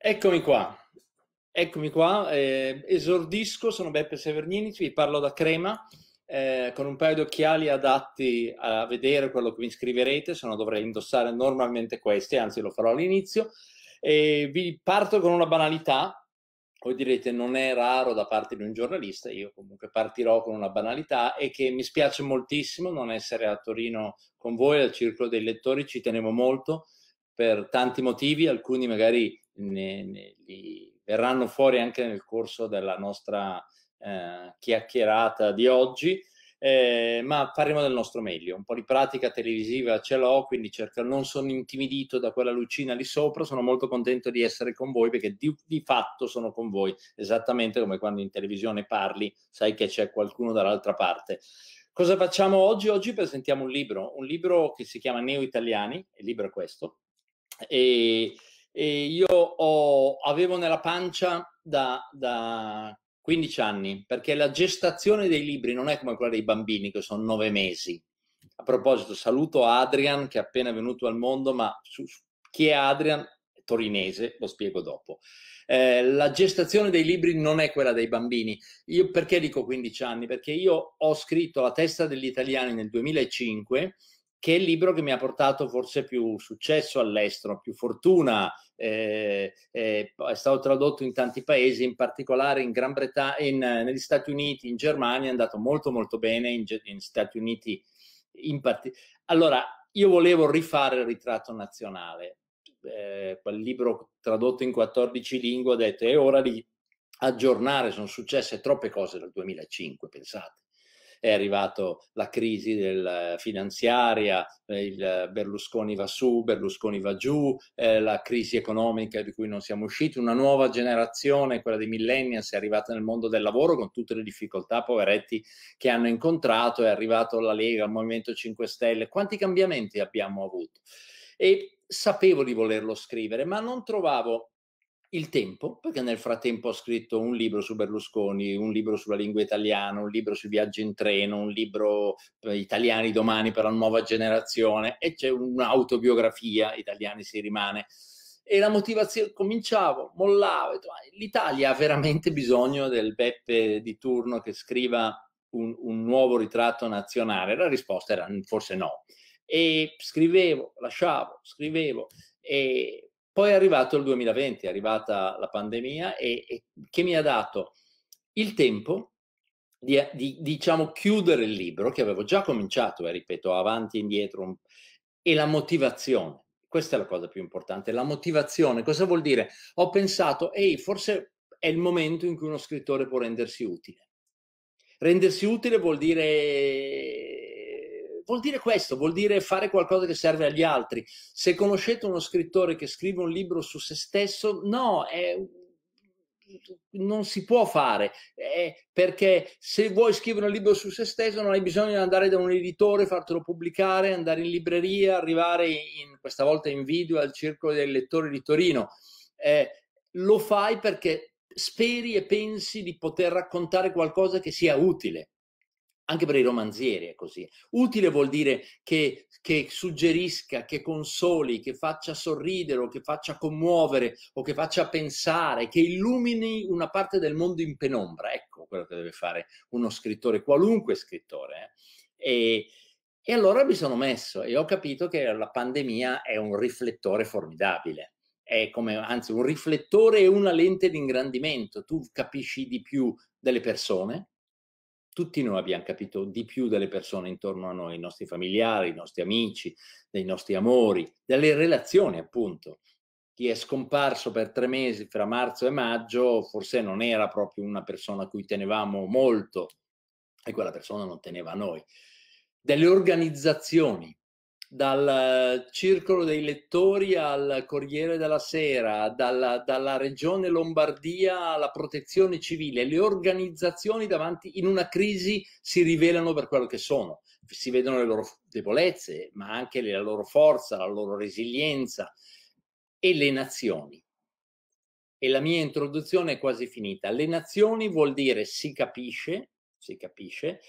Eccomi qua, eccomi qua, eh, esordisco, sono Beppe Severnini, vi parlo da Crema eh, con un paio di occhiali adatti a vedere quello che mi scriverete, se no dovrei indossare normalmente questi, anzi lo farò all'inizio. E vi parto con una banalità, voi direte non è raro da parte di un giornalista, io comunque partirò con una banalità e che mi spiace moltissimo non essere a Torino con voi, al Circolo dei Lettori, ci tenevo molto per tanti motivi, alcuni magari ne, ne, li verranno fuori anche nel corso della nostra eh, chiacchierata di oggi, eh, ma faremo del nostro meglio. Un po' di pratica televisiva ce l'ho, quindi cerca, non sono intimidito da quella lucina lì sopra, sono molto contento di essere con voi perché di, di fatto sono con voi, esattamente come quando in televisione parli, sai che c'è qualcuno dall'altra parte. Cosa facciamo oggi? Oggi presentiamo un libro, un libro che si chiama Neo Italiani, il libro è questo, e, e io ho, avevo nella pancia da, da 15 anni, perché la gestazione dei libri non è come quella dei bambini, che sono nove mesi. A proposito, saluto Adrian, che è appena venuto al mondo, ma su, su, chi è Adrian? torinese, lo spiego dopo. Eh, la gestazione dei libri non è quella dei bambini. Io perché dico 15 anni? Perché io ho scritto La testa degli italiani nel 2005 che è il libro che mi ha portato forse più successo all'estero, più fortuna, eh, eh, è stato tradotto in tanti paesi, in particolare in Gran Bretagna, in, negli Stati Uniti, in Germania, è andato molto molto bene, in, in Stati Uniti in particolare. Allora, io volevo rifare il ritratto nazionale, eh, quel libro tradotto in 14 lingue, ho detto è ora di aggiornare, sono successe troppe cose dal 2005, pensate è arrivata la crisi del, eh, finanziaria, eh, il Berlusconi va su, Berlusconi va giù, eh, la crisi economica di cui non siamo usciti, una nuova generazione, quella dei millennials, è arrivata nel mondo del lavoro con tutte le difficoltà, poveretti, che hanno incontrato, è arrivato la Lega, il Movimento 5 Stelle, quanti cambiamenti abbiamo avuto? E sapevo di volerlo scrivere, ma non trovavo il tempo, perché nel frattempo ho scritto un libro su Berlusconi, un libro sulla lingua italiana, un libro sui viaggi in treno, un libro eh, Italiani domani per la nuova generazione e c'è un'autobiografia, Italiani si rimane. E la motivazione, cominciavo, mollavo, l'Italia ha veramente bisogno del Beppe di turno che scriva un, un nuovo ritratto nazionale? La risposta era forse no. E scrivevo, lasciavo, scrivevo e poi è arrivato il 2020, è arrivata la pandemia e, e che mi ha dato il tempo di, di diciamo, chiudere il libro che avevo già cominciato, eh, ripeto, avanti e indietro, e la motivazione. Questa è la cosa più importante, la motivazione. Cosa vuol dire? Ho pensato, ehi, forse è il momento in cui uno scrittore può rendersi utile. Rendersi utile vuol dire vuol dire questo, vuol dire fare qualcosa che serve agli altri. Se conoscete uno scrittore che scrive un libro su se stesso, no, è non si può fare eh, perché se vuoi scrivere un libro su se stesso non hai bisogno di andare da un editore, fartelo pubblicare, andare in libreria, arrivare in, questa volta in video al circolo dei lettori di Torino. Eh, lo fai perché speri e pensi di poter raccontare qualcosa che sia utile. Anche per i romanzieri è così. Utile vuol dire che, che suggerisca, che consoli, che faccia sorridere o che faccia commuovere o che faccia pensare, che illumini una parte del mondo in penombra. Ecco quello che deve fare uno scrittore, qualunque scrittore. Eh. E, e allora mi sono messo e ho capito che la pandemia è un riflettore formidabile è come anzi un riflettore e una lente di ingrandimento. Tu capisci di più delle persone, tutti noi abbiamo capito di più delle persone intorno a noi, i nostri familiari, i nostri amici, dei nostri amori, delle relazioni appunto. Chi è scomparso per tre mesi fra marzo e maggio forse non era proprio una persona a cui tenevamo molto e quella persona non teneva a noi. Delle organizzazioni, dal eh, Circolo dei Lettori al Corriere della Sera, dalla, dalla, Regione Lombardia alla Protezione Civile, le organizzazioni davanti in una crisi si rivelano per quello che sono, si vedono le loro debolezze, ma anche la loro forza, la loro resilienza e le nazioni. E la mia introduzione è quasi finita. Le nazioni vuol dire si capisce, si capisce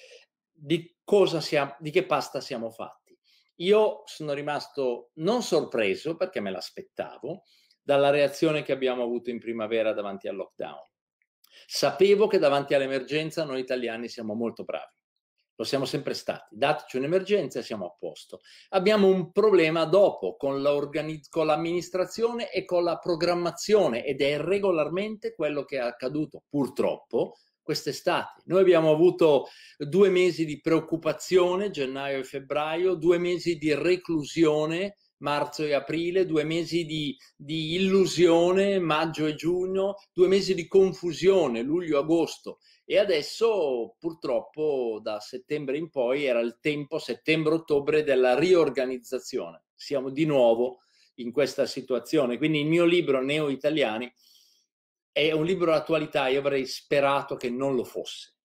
di cosa siamo, di che pasta siamo fatti io sono rimasto non sorpreso, perché me l'aspettavo, dalla reazione che abbiamo avuto in primavera davanti al lockdown. Sapevo che davanti all'emergenza noi italiani siamo molto bravi. Lo siamo sempre stati. Dateci un'emergenza e siamo a posto. Abbiamo un problema dopo con, con l'amministrazione e con la programmazione ed è regolarmente quello che è accaduto, purtroppo, quest'estate. Noi abbiamo avuto due mesi di preoccupazione, gennaio e febbraio, due mesi di reclusione, marzo e aprile, due mesi di, di illusione, maggio e giugno, due mesi di confusione, luglio e agosto. E adesso purtroppo da settembre in poi era il tempo, settembre-ottobre, della riorganizzazione. Siamo di nuovo in questa situazione. Quindi il mio libro Neo Italiani è un libro d'attualità, io avrei sperato che non lo fosse.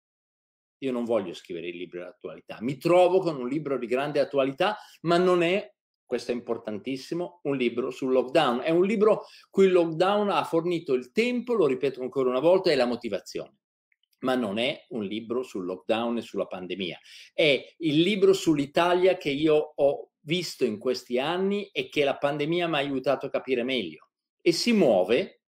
Io non voglio scrivere il libro d'attualità, mi trovo con un libro di grande attualità, ma non è, questo è importantissimo, un libro sul lockdown. È un libro cui il lockdown ha fornito il tempo, lo ripeto ancora una volta, e la motivazione. Ma non è un libro sul lockdown e sulla pandemia, è il libro sull'Italia che io ho visto in questi anni e che la pandemia mi ha aiutato a capire meglio. E si muove,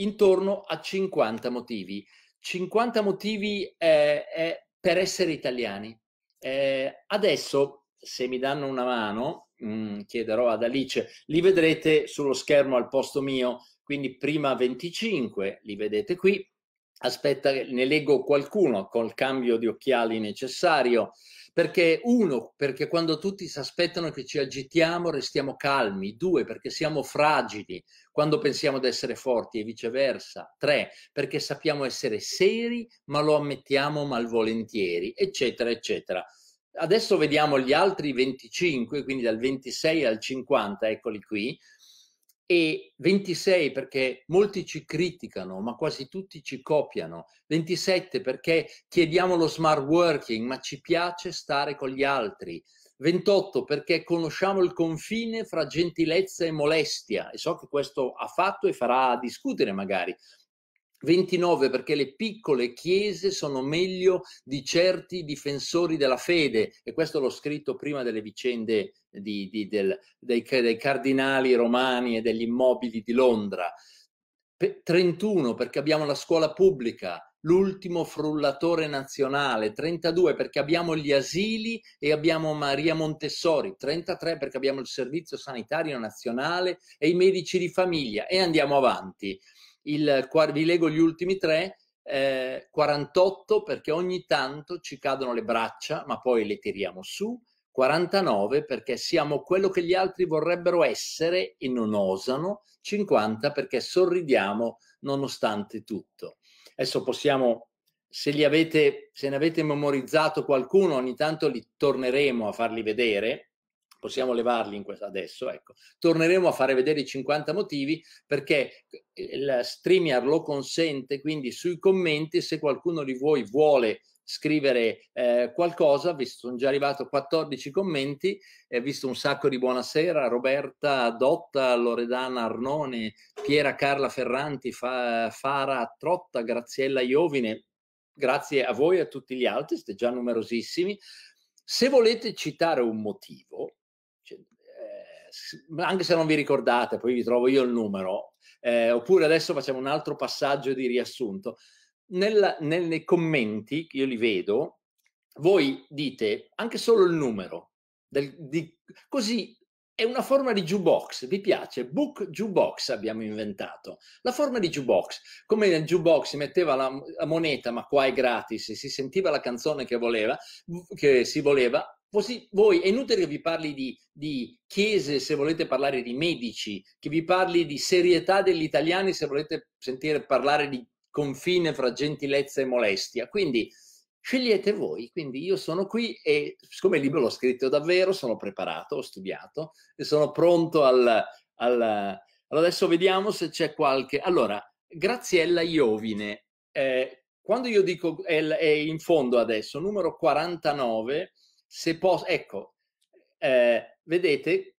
intorno a 50 motivi. 50 motivi eh, eh, per essere italiani. Eh, adesso, se mi danno una mano, mh, mm, chiederò ad Alice, li vedrete sullo schermo al posto mio, quindi prima 25 li vedete qui. Aspetta, ne leggo qualcuno col cambio di occhiali necessario. Perché uno, perché quando tutti si aspettano che ci agitiamo restiamo calmi, due, perché siamo fragili quando pensiamo di essere forti e viceversa, tre, perché sappiamo essere seri ma lo ammettiamo malvolentieri, eccetera, eccetera. Adesso vediamo gli altri 25, quindi dal 26 al 50, eccoli qui, e 26 perché molti ci criticano, ma quasi tutti ci copiano, 27 perché chiediamo lo smart working, ma ci piace stare con gli altri, 28 perché conosciamo il confine fra gentilezza e molestia e so che questo ha fatto e farà discutere magari, 29 perché le piccole chiese sono meglio di certi difensori della fede e questo l'ho scritto prima delle vicende di, di, del, dei, dei cardinali romani e degli immobili di Londra. 31 perché abbiamo la scuola pubblica, l'ultimo frullatore nazionale, 32 perché abbiamo gli asili e abbiamo Maria Montessori, 33 perché abbiamo il servizio sanitario nazionale e i medici di famiglia e andiamo avanti il, vi leggo gli ultimi tre, eh, 48 perché ogni tanto ci cadono le braccia, ma poi le tiriamo su, 49 perché siamo quello che gli altri vorrebbero essere e non osano, 50 perché sorridiamo nonostante tutto. Adesso possiamo, se, li avete, se ne avete memorizzato qualcuno, ogni tanto li torneremo a farli vedere possiamo levarli in questo, adesso, ecco. Torneremo a fare vedere i 50 motivi perché eh, il streamer lo consente, quindi sui commenti se qualcuno di voi vuole scrivere eh, qualcosa, vi sono già arrivato 14 commenti, ho eh, visto un sacco di buonasera, Roberta Dotta, Loredana Arnone, Piera Carla Ferranti, Fa, Fara Trotta, Graziella Iovine, grazie a voi e a tutti gli altri, siete già numerosissimi. Se volete citare un motivo, anche se non vi ricordate, poi vi trovo io il numero, eh, oppure adesso facciamo un altro passaggio di riassunto. Nel, nel, nei commenti, io li vedo, voi dite anche solo il numero, del, di, così è una forma di jukebox, vi piace? Book jukebox abbiamo inventato, la forma di jukebox, come nel jukebox si metteva la, la moneta ma qua è gratis, si sentiva la canzone che voleva, che si voleva, voi, è inutile che vi parli di, di, chiese se volete parlare di medici, che vi parli di serietà degli italiani se volete sentire parlare di confine fra gentilezza e molestia. Quindi scegliete voi, quindi io sono qui e siccome il libro l'ho scritto davvero, sono preparato, ho studiato e sono pronto al... al adesso vediamo se c'è qualche... Allora, Graziella Iovine, eh, quando io dico è, è in fondo adesso, numero 49, se posso, ecco, eh, vedete,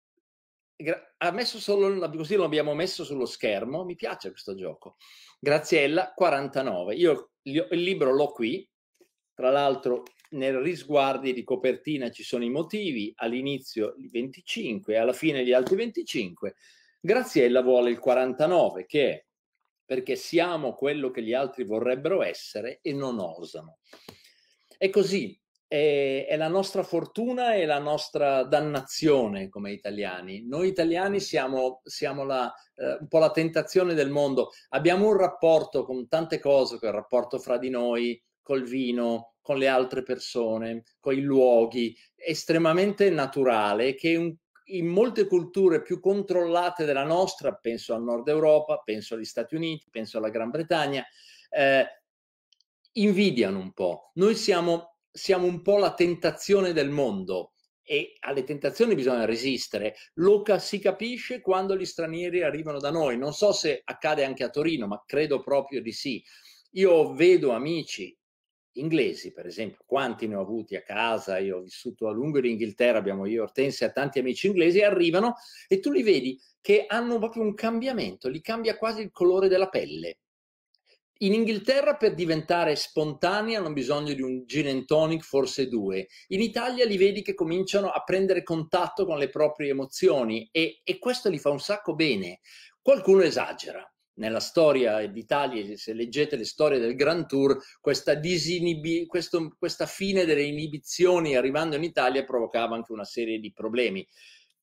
gra- ha messo solo, così lo abbiamo messo sullo schermo, mi piace questo gioco. Graziella 49, io il libro l'ho qui, tra l'altro nel risguardi di copertina ci sono i motivi, all'inizio i 25, alla fine gli altri 25. Graziella vuole il 49, che è perché siamo quello che gli altri vorrebbero essere e non osano. È così, è, è, la nostra fortuna e la nostra dannazione come italiani. Noi italiani siamo, siamo la, eh, un po' la tentazione del mondo. Abbiamo un rapporto con tante cose, con il rapporto fra di noi, col vino, con le altre persone, con i luoghi, estremamente naturale che un, in molte culture più controllate della nostra, penso al nord Europa, penso agli Stati Uniti, penso alla Gran Bretagna, eh, invidiano un po'. Noi siamo siamo un po' la tentazione del mondo e alle tentazioni bisogna resistere. Lo si capisce quando gli stranieri arrivano da noi. Non so se accade anche a Torino, ma credo proprio di sì. Io vedo amici inglesi, per esempio, quanti ne ho avuti a casa, io ho vissuto a lungo in Inghilterra, abbiamo io Ortensia, tanti amici inglesi, arrivano e tu li vedi che hanno proprio un cambiamento, li cambia quasi il colore della pelle. In Inghilterra per diventare spontanei hanno bisogno di un gin and tonic, forse due. In Italia li vedi che cominciano a prendere contatto con le proprie emozioni e, e questo li fa un sacco bene. Qualcuno esagera. Nella storia d'Italia, se leggete le storie del Grand Tour, questa, disinibi- questo, questa fine delle inibizioni arrivando in Italia provocava anche una serie di problemi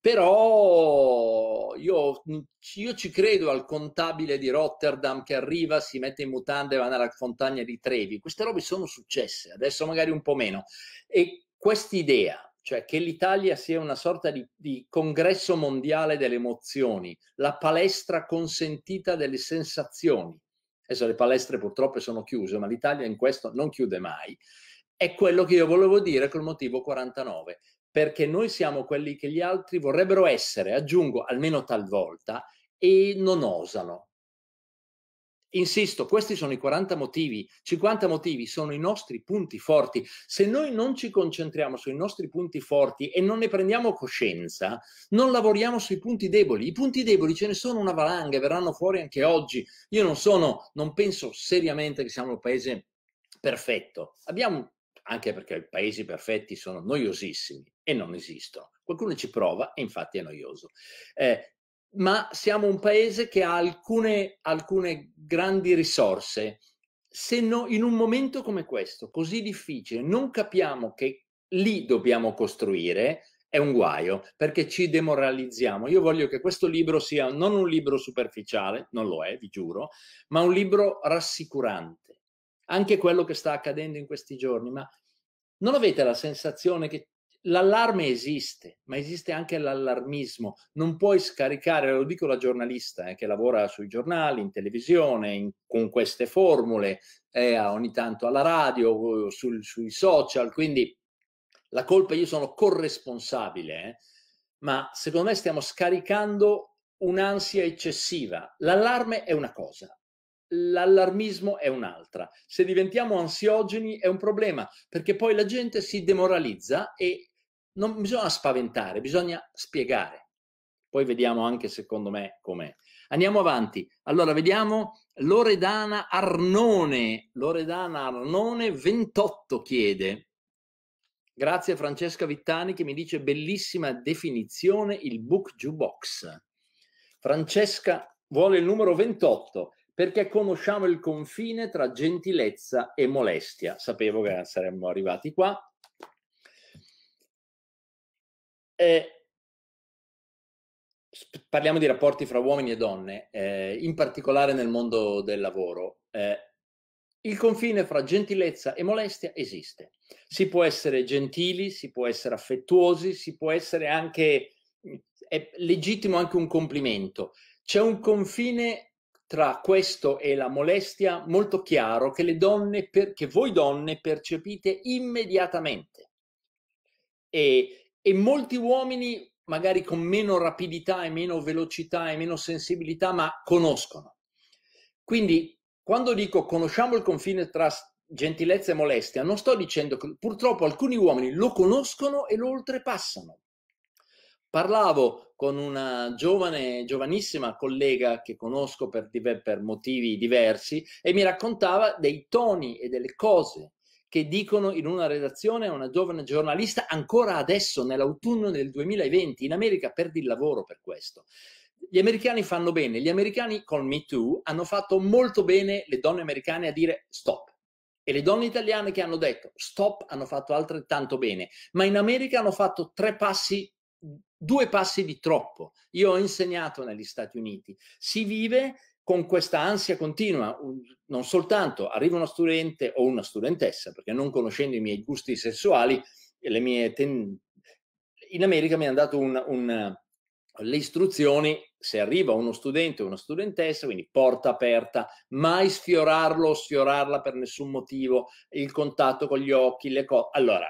però io, io, ci credo al contabile di Rotterdam che arriva, si mette in mutande e va nella fontana di Trevi. Queste robe sono successe, adesso magari un po' meno. E quest'idea, cioè che l'Italia sia una sorta di, di congresso mondiale delle emozioni, la palestra consentita delle sensazioni. Adesso le palestre purtroppo sono chiuse, ma l'Italia in questo non chiude mai. È quello che io volevo dire col motivo 49 perché noi siamo quelli che gli altri vorrebbero essere, aggiungo almeno talvolta, e non osano. Insisto, questi sono i 40 motivi, 50 motivi sono i nostri punti forti. Se noi non ci concentriamo sui nostri punti forti e non ne prendiamo coscienza, non lavoriamo sui punti deboli. I punti deboli ce ne sono una valanga, verranno fuori anche oggi. Io non sono, non penso seriamente che siamo un paese perfetto. Abbiamo anche perché i paesi perfetti sono noiosissimi e non esistono. Qualcuno ci prova e infatti è noioso. Eh, ma siamo un paese che ha alcune, alcune grandi risorse. Se no, in un momento come questo, così difficile, non capiamo che lì dobbiamo costruire, è un guaio perché ci demoralizziamo. Io voglio che questo libro sia non un libro superficiale, non lo è, vi giuro, ma un libro rassicurante. Anche quello che sta accadendo in questi giorni, ma non avete la sensazione che l'allarme esiste, ma esiste anche l'allarmismo. Non puoi scaricare, lo dico la giornalista eh, che lavora sui giornali, in televisione, in, con queste formule, eh, ogni tanto alla radio, sul, sui social, quindi la colpa io sono corresponsabile, eh, ma secondo me stiamo scaricando un'ansia eccessiva. L'allarme è una cosa, l'allarmismo è un'altra. Se diventiamo ansiogeni è un problema, perché poi la gente si demoralizza e non bisogna spaventare, bisogna spiegare. Poi vediamo anche secondo me com'è. Andiamo avanti. Allora vediamo Loredana Arnone. Loredana Arnone 28 chiede. Grazie a Francesca Vittani che mi dice bellissima definizione il book jukebox. Francesca vuole il numero 28 perché conosciamo il confine tra gentilezza e molestia. Sapevo che saremmo arrivati qua. Eh, parliamo di rapporti fra uomini e donne, eh, in particolare nel mondo del lavoro. Eh, il confine fra gentilezza e molestia esiste. Si può essere gentili, si può essere affettuosi, si può essere anche, mm, è legittimo anche un complimento. C'è un confine tra questo e la molestia molto chiaro che le donne, per, che voi donne percepite immediatamente. E e molti uomini magari con meno rapidità e meno velocità e meno sensibilità, ma conoscono. Quindi quando dico conosciamo il confine tra gentilezza e molestia, non sto dicendo che purtroppo alcuni uomini lo conoscono e lo oltrepassano. Parlavo con una giovane, giovanissima collega che conosco per, per motivi diversi e mi raccontava dei toni e delle cose che dicono in una redazione a una giovane giornalista ancora adesso, nell'autunno del 2020, in America perdi il lavoro per questo. Gli americani fanno bene, gli americani con Me Too hanno fatto molto bene le donne americane a dire stop. E le donne italiane che hanno detto stop hanno fatto altrettanto bene, ma in America hanno fatto tre passi due passi di troppo. Io ho insegnato negli Stati Uniti. Si vive con questa ansia continua, non soltanto arriva uno studente o una studentessa, perché non conoscendo i miei gusti sessuali, le mie ten... in America mi hanno dato un, un, le istruzioni, se arriva uno studente o una studentessa, quindi porta aperta, mai sfiorarlo o sfiorarla per nessun motivo, il contatto con gli occhi, le cose. Allora,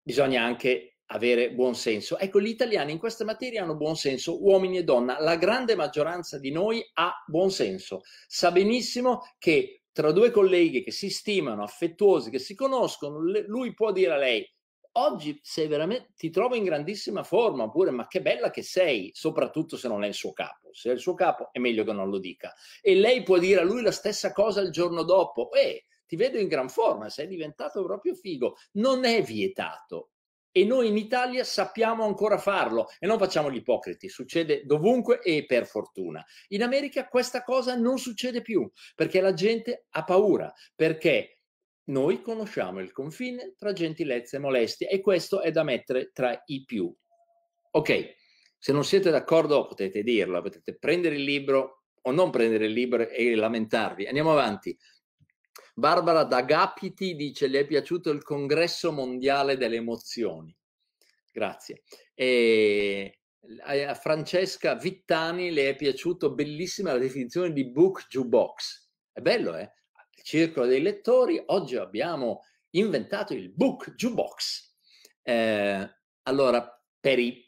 bisogna anche avere buon senso. Ecco, gli italiani in questa materia hanno buon senso, uomini e donna. La grande maggioranza di noi ha buon senso. Sa benissimo che tra due colleghi che si stimano, affettuosi, che si conoscono, lui può dire a lei oggi sei veramente, ti trovo in grandissima forma, oppure ma che bella che sei, soprattutto se non è il suo capo. Se è il suo capo è meglio che non lo dica. E lei può dire a lui la stessa cosa il giorno dopo, eh, ti vedo in gran forma, sei diventato proprio figo. Non è vietato e noi in Italia sappiamo ancora farlo e non facciamo gli ipocriti, succede dovunque e per fortuna. In America questa cosa non succede più perché la gente ha paura, perché noi conosciamo il confine tra gentilezza e molestia e questo è da mettere tra i più. Ok, se non siete d'accordo potete dirlo, potete prendere il libro o non prendere il libro e lamentarvi. Andiamo avanti. Barbara D'Agapiti dice: Le è piaciuto il congresso mondiale delle emozioni. Grazie. E a Francesca Vittani le è piaciuto bellissima la definizione di book jukebox. È bello, eh? Il circolo dei lettori. Oggi abbiamo inventato il book jukebox. Eh, allora, per i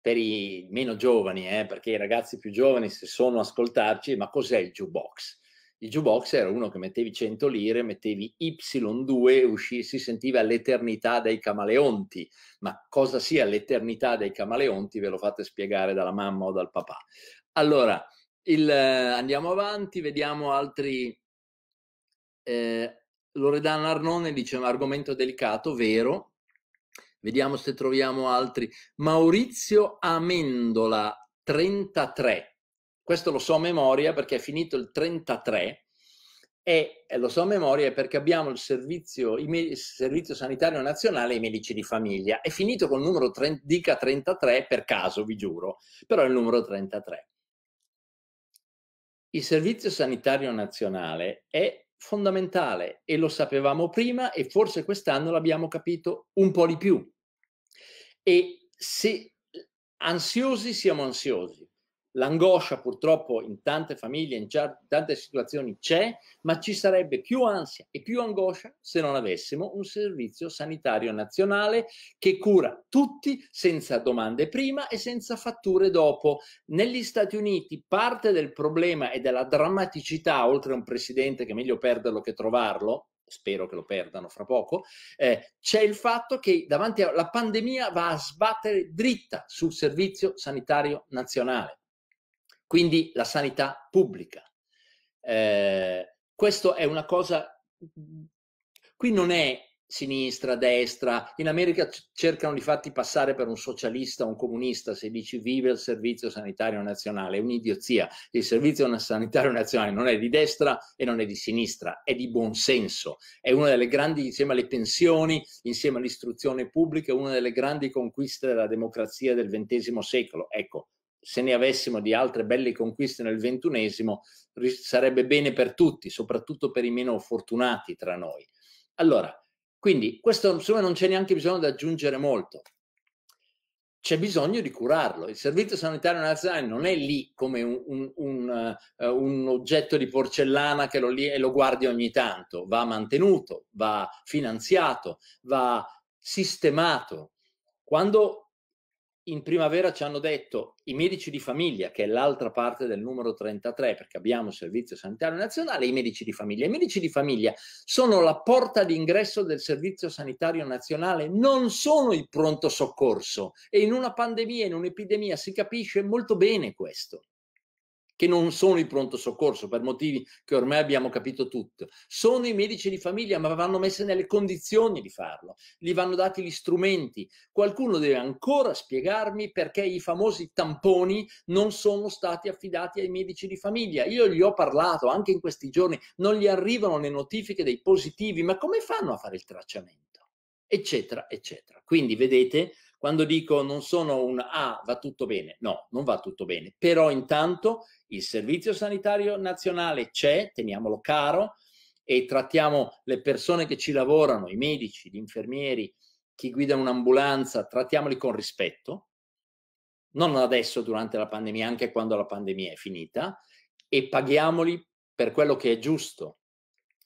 per i meno giovani, eh, perché i ragazzi più giovani se sono ascoltarci, ma cos'è il jukebox? Il jukebox era uno che mettevi 100 lire, mettevi Y2, usci- si sentiva l'eternità dei camaleonti. Ma cosa sia l'eternità dei camaleonti ve lo fate spiegare dalla mamma o dal papà. Allora, il, eh, andiamo avanti, vediamo altri... Eh, Loredana Arnone dice un argomento delicato, vero, Vediamo se troviamo altri. Maurizio Amendola, 33. Questo lo so a memoria perché è finito il 33 e eh, lo so a memoria perché abbiamo il servizio, il servizio sanitario nazionale e i medici di famiglia. È finito col numero 30, dica 33 per caso, vi giuro, però è il numero 33. Il servizio sanitario nazionale è fondamentale e lo sapevamo prima e forse quest'anno l'abbiamo capito un po' di più. E se ansiosi siamo ansiosi, L'angoscia purtroppo in tante famiglie, in tante situazioni c'è, ma ci sarebbe più ansia e più angoscia se non avessimo un servizio sanitario nazionale che cura tutti senza domande prima e senza fatture dopo. Negli Stati Uniti parte del problema e della drammaticità, oltre a un presidente che è meglio perderlo che trovarlo, spero che lo perdano fra poco, eh, c'è il fatto che davanti alla pandemia va a sbattere dritta sul servizio sanitario nazionale quindi la sanità pubblica. Eh, questo è una cosa... Qui non è sinistra, destra. In America cercano di farti passare per un socialista o un comunista se dici vive il servizio sanitario nazionale. È un'idiozia. Il servizio sanitario nazionale non è di destra e non è di sinistra, è di buonsenso. È una delle grandi, insieme alle pensioni, insieme all'istruzione pubblica, una delle grandi conquiste della democrazia del XX secolo. Ecco, se ne avessimo di altre belle conquiste nel ventunesimo, sarebbe bene per tutti, soprattutto per i meno fortunati tra noi. Allora, quindi questo insomma non c'è neanche bisogno di aggiungere molto. C'è bisogno di curarlo. Il Servizio Sanitario Nazionale non è lì come un, un, un, uh, un oggetto di porcellana che lo, li, lo guardi ogni tanto. Va mantenuto, va finanziato, va sistemato. Quando in primavera ci hanno detto i medici di famiglia, che è l'altra parte del numero 33, perché abbiamo il Servizio Sanitario Nazionale, i medici di famiglia. I medici di famiglia sono la porta d'ingresso del Servizio Sanitario Nazionale, non sono il pronto soccorso. E in una pandemia, in un'epidemia, si capisce molto bene questo che non sono i pronto soccorso per motivi che ormai abbiamo capito tutti, sono i medici di famiglia, ma vanno messe nelle condizioni di farlo, gli vanno dati gli strumenti. Qualcuno deve ancora spiegarmi perché i famosi tamponi non sono stati affidati ai medici di famiglia. Io gli ho parlato anche in questi giorni, non gli arrivano le notifiche dei positivi, ma come fanno a fare il tracciamento? Eccetera, eccetera. Quindi vedete, quando dico non sono un ah, va tutto bene, no, non va tutto bene, però intanto il Servizio Sanitario Nazionale c'è, teniamolo caro e trattiamo le persone che ci lavorano, i medici, gli infermieri, chi guida un'ambulanza, trattiamoli con rispetto, non adesso durante la pandemia, anche quando la pandemia è finita, e paghiamoli per quello che è giusto,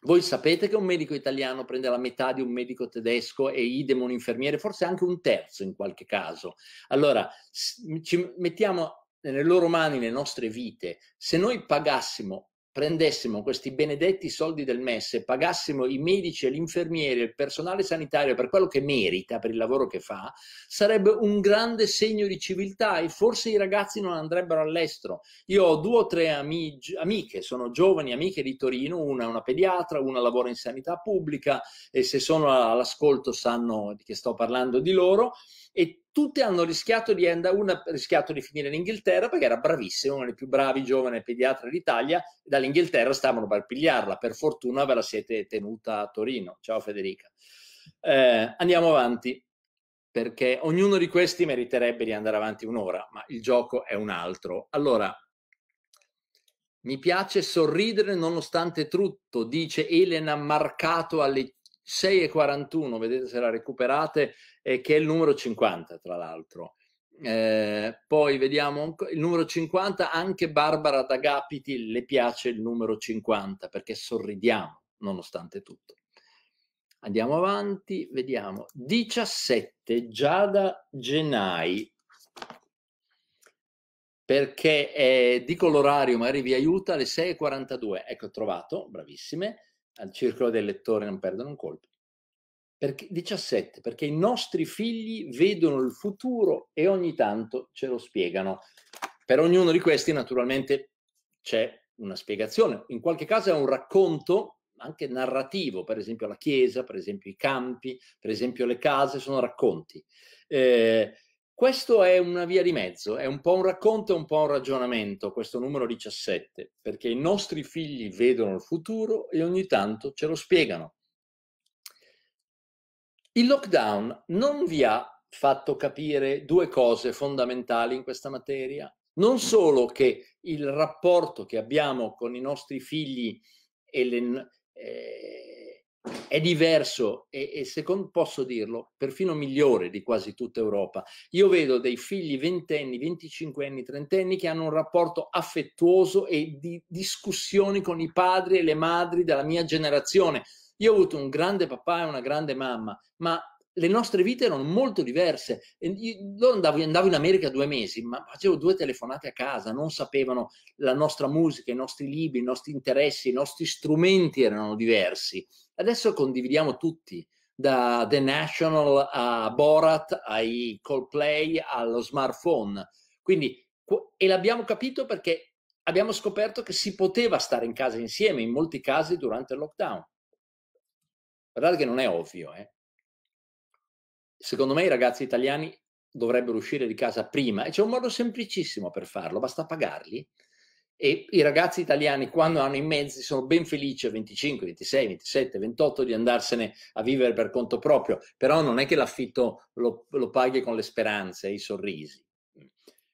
voi sapete che un medico italiano prende la metà di un medico tedesco e idem un infermiere, forse anche un terzo in qualche caso. Allora, ci mettiamo nelle loro mani le nostre vite. Se noi pagassimo prendessimo questi benedetti soldi del MES e pagassimo i medici, e gli infermieri, e il personale sanitario per quello che merita, per il lavoro che fa, sarebbe un grande segno di civiltà e forse i ragazzi non andrebbero all'estero. Io ho due o tre amig- amiche, sono giovani amiche di Torino, una è una pediatra, una lavora in sanità pubblica e se sono all'ascolto sanno di che sto parlando di loro e tutte hanno rischiato di, andare, una, ha rischiato di finire in Inghilterra perché era bravissimo, uno dei più bravi giovani pediatra d'Italia, e dall'Inghilterra stavano per pigliarla, per fortuna ve la siete tenuta a Torino. Ciao Federica. Eh, andiamo avanti, perché ognuno di questi meriterebbe di andare avanti un'ora, ma il gioco è un altro. Allora, mi piace sorridere nonostante tutto, dice Elena Marcato alle 6,41, vedete se la recuperate, eh, che è il numero 50 tra l'altro. Eh, poi vediamo il numero 50, anche Barbara D'Agapiti le piace il numero 50 perché sorridiamo nonostante tutto. Andiamo avanti, vediamo. 17, Giada Genai. Perché eh, dico l'orario, magari vi aiuta, alle 6.42. Ecco, trovato, bravissime al circolo del lettore non perdono un colpo. Perché, 17, perché i nostri figli vedono il futuro e ogni tanto ce lo spiegano. Per ognuno di questi naturalmente c'è una spiegazione, in qualche caso è un racconto anche narrativo, per esempio la chiesa, per esempio i campi, per esempio le case, sono racconti. Eh, questo è una via di mezzo, è un po' un racconto e un po' un ragionamento, questo numero 17, perché i nostri figli vedono il futuro e ogni tanto ce lo spiegano. Il lockdown non vi ha fatto capire due cose fondamentali in questa materia. Non solo che il rapporto che abbiamo con i nostri figli e le, eh, è diverso e, e secondo posso dirlo, perfino migliore di quasi tutta Europa. Io vedo dei figli ventenni, venticinquenni, trentenni che hanno un rapporto affettuoso e di discussioni con i padri e le madri della mia generazione. Io ho avuto un grande papà e una grande mamma, ma le nostre vite erano molto diverse. Io andavo, andavo, in America due mesi, ma facevo due telefonate a casa, non sapevano la nostra musica, i nostri libri, i nostri interessi, i nostri strumenti erano diversi. Adesso condividiamo tutti, da The National a Borat, ai Coldplay, allo smartphone. Quindi, e l'abbiamo capito perché abbiamo scoperto che si poteva stare in casa insieme, in molti casi durante il lockdown. Guardate che non è ovvio, eh? secondo me i ragazzi italiani dovrebbero uscire di casa prima e c'è un modo semplicissimo per farlo, basta pagarli e i ragazzi italiani quando hanno i mezzi sono ben felici a 25, 26, 27, 28 di andarsene a vivere per conto proprio, però non è che l'affitto lo, lo paghi con le speranze e i sorrisi.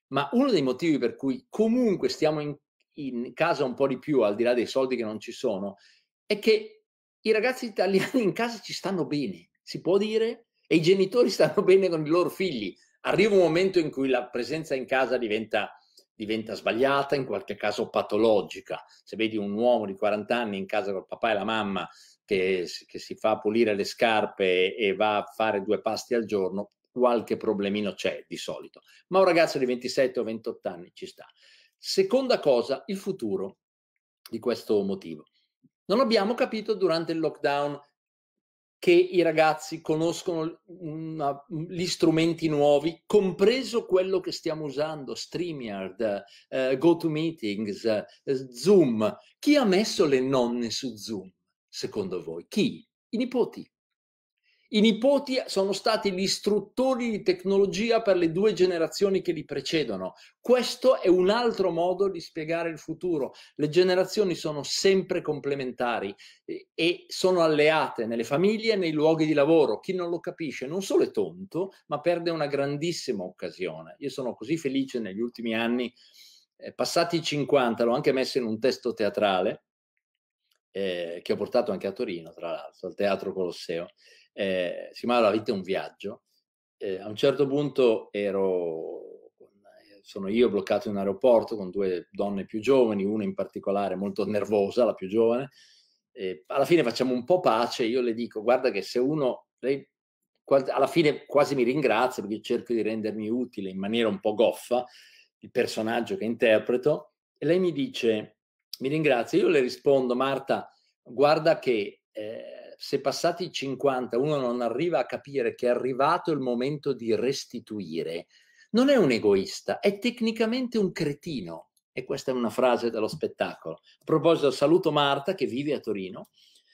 Ma uno dei motivi per cui comunque stiamo in, in casa un po' di più, al di là dei soldi che non ci sono, è che i ragazzi italiani in casa ci stanno bene, si può dire, e i genitori stanno bene con i loro figli. Arriva un momento in cui la presenza in casa diventa, diventa sbagliata, in qualche caso patologica. Se vedi un uomo di 40 anni in casa col papà e la mamma che, che si fa pulire le scarpe e va a fare due pasti al giorno, qualche problemino c'è di solito. Ma un ragazzo di 27 o 28 anni ci sta. Seconda cosa, il futuro di questo motivo. Non abbiamo capito durante il lockdown che i ragazzi conoscono una, gli strumenti nuovi, compreso quello che stiamo usando, StreamYard, eh, GoToMeetings, eh, Zoom. Chi ha messo le nonne su Zoom, secondo voi? Chi? I nipoti. I nipoti sono stati gli istruttori di tecnologia per le due generazioni che li precedono. Questo è un altro modo di spiegare il futuro. Le generazioni sono sempre complementari e sono alleate nelle famiglie e nei luoghi di lavoro. Chi non lo capisce non solo è tonto, ma perde una grandissima occasione. Io sono così felice negli ultimi anni, eh, passati i 50, l'ho anche messo in un testo teatrale, eh, che ho portato anche a Torino, tra l'altro, al Teatro Colosseo eh, si chiamava La vita è un viaggio. Eh, a un certo punto ero, eh, sono io bloccato in un aeroporto con due donne più giovani, una in particolare molto nervosa, la più giovane. Eh, alla fine facciamo un po' pace, io le dico, guarda che se uno, lei alla fine quasi mi ringrazia perché cerco di rendermi utile in maniera un po' goffa il personaggio che interpreto e lei mi dice mi ringrazia io le rispondo Marta guarda che eh, se passati i 50 uno non arriva a capire che è arrivato il momento di restituire, non è un egoista, è tecnicamente un cretino. E questa è una frase dello spettacolo. A proposito, saluto Marta che vive a Torino,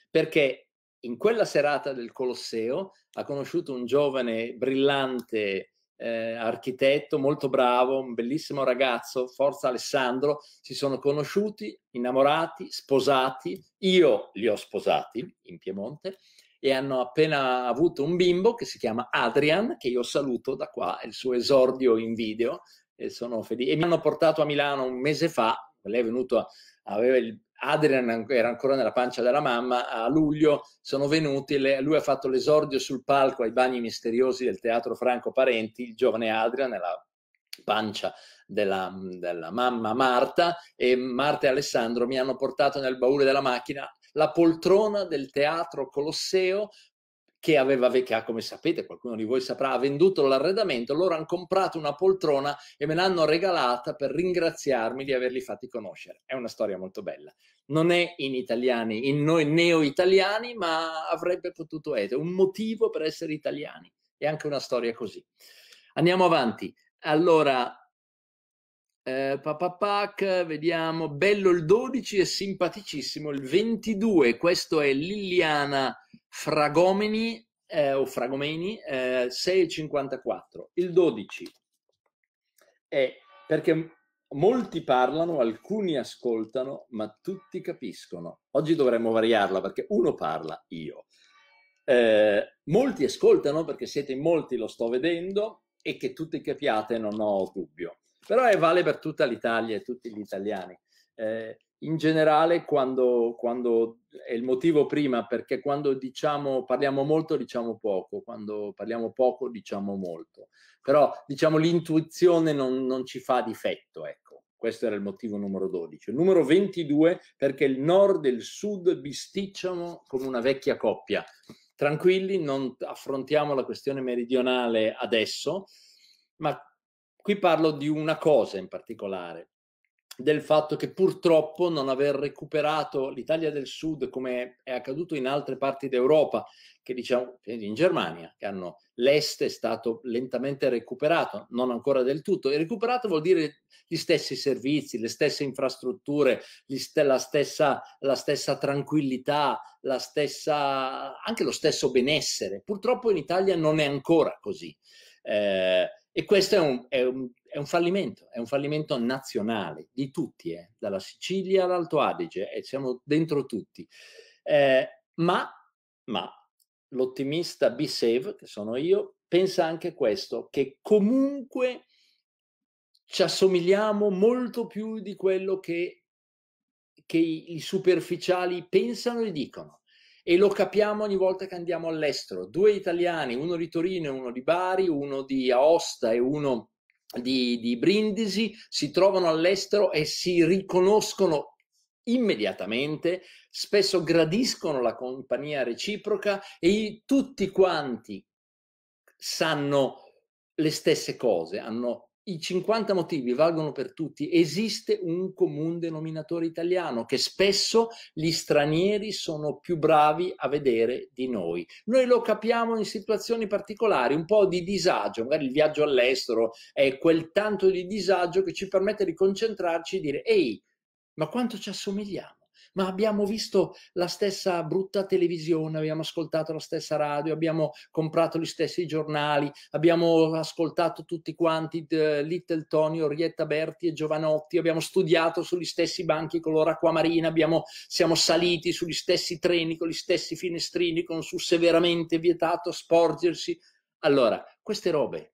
perché in quella serata del Colosseo ha conosciuto un giovane brillante eh, architetto molto bravo, un bellissimo ragazzo, Forza Alessandro, si sono conosciuti, innamorati, sposati, io li ho sposati in Piemonte e hanno appena avuto un bimbo che si chiama Adrian, che io saluto da qua, è il suo esordio in video e sono felice. E mi hanno portato a Milano un mese fa, lei è venuto, aveva il Adrian era ancora nella pancia della mamma, a luglio sono venuti, le, lui ha fatto l'esordio sul palco ai bagni misteriosi del teatro Franco Parenti, il giovane Adrian nella pancia della, della mamma Marta e Marta e Alessandro mi hanno portato nel baule della macchina la poltrona del teatro Colosseo che aveva vecchia, come sapete, qualcuno di voi saprà, ha venduto l'arredamento, loro hanno comprato una poltrona e me l'hanno regalata per ringraziarmi di averli fatti conoscere. È una storia molto bella. Non è in italiani, in noi neo-italiani, ma avrebbe potuto essere un motivo per essere italiani. È anche una storia così. Andiamo avanti. Allora, eh, papapac, vediamo, bello il 12 e simpaticissimo il 22. Questo è Liliana Fragomeni eh, o Fragomeni eh, 6,54. Il 12 è perché molti parlano, alcuni ascoltano, ma tutti capiscono. Oggi dovremmo variarla perché uno parla, io. Eh, molti ascoltano perché siete in molti, lo sto vedendo, e che tutti capiate, non ho dubbio. Però è vale per tutta l'Italia e tutti gli italiani. Eh, in generale quando, quando, è il motivo prima perché quando diciamo parliamo molto diciamo poco quando parliamo poco diciamo molto però diciamo l'intuizione non, non ci fa difetto ecco questo era il motivo numero 12 numero 22 perché il nord e il sud bisticciano come una vecchia coppia tranquilli non affrontiamo la questione meridionale adesso ma qui parlo di una cosa in particolare del fatto che purtroppo non aver recuperato l'Italia del Sud come è accaduto in altre parti d'Europa, che diciamo in Germania, che hanno l'est è stato lentamente recuperato, non ancora del tutto, e recuperato vuol dire gli stessi servizi, le stesse infrastrutture, st- la, stessa, la stessa tranquillità, la stessa, anche lo stesso benessere. Purtroppo in Italia non è ancora così. Eh, e questo è un, è un è un fallimento, è un fallimento nazionale di tutti, eh? dalla Sicilia all'Alto Adige, eh? siamo dentro tutti. Eh, ma, ma l'ottimista B-Save, che sono io, pensa anche questo, che comunque ci assomigliamo molto più di quello che, che i, i superficiali pensano e dicono. E lo capiamo ogni volta che andiamo all'estero. Due italiani, uno di Torino e uno di Bari, uno di Aosta e uno di, di Brindisi si trovano all'estero e si riconoscono immediatamente, spesso gradiscono la compagnia reciproca e i, tutti quanti sanno le stesse cose, hanno i 50 motivi valgono per tutti, esiste un comune denominatore italiano che spesso gli stranieri sono più bravi a vedere di noi. Noi lo capiamo in situazioni particolari, un po' di disagio, magari il viaggio all'estero è quel tanto di disagio che ci permette di concentrarci e dire ehi, ma quanto ci assomigliamo? ma abbiamo visto la stessa brutta televisione, abbiamo ascoltato la stessa radio, abbiamo comprato gli stessi giornali, abbiamo ascoltato tutti quanti The eh, Little Tony, Orietta Berti e Giovanotti, abbiamo studiato sugli stessi banchi color acquamarina, abbiamo, siamo saliti sugli stessi treni con gli stessi finestrini con su severamente vietato sporgersi. Allora, queste robe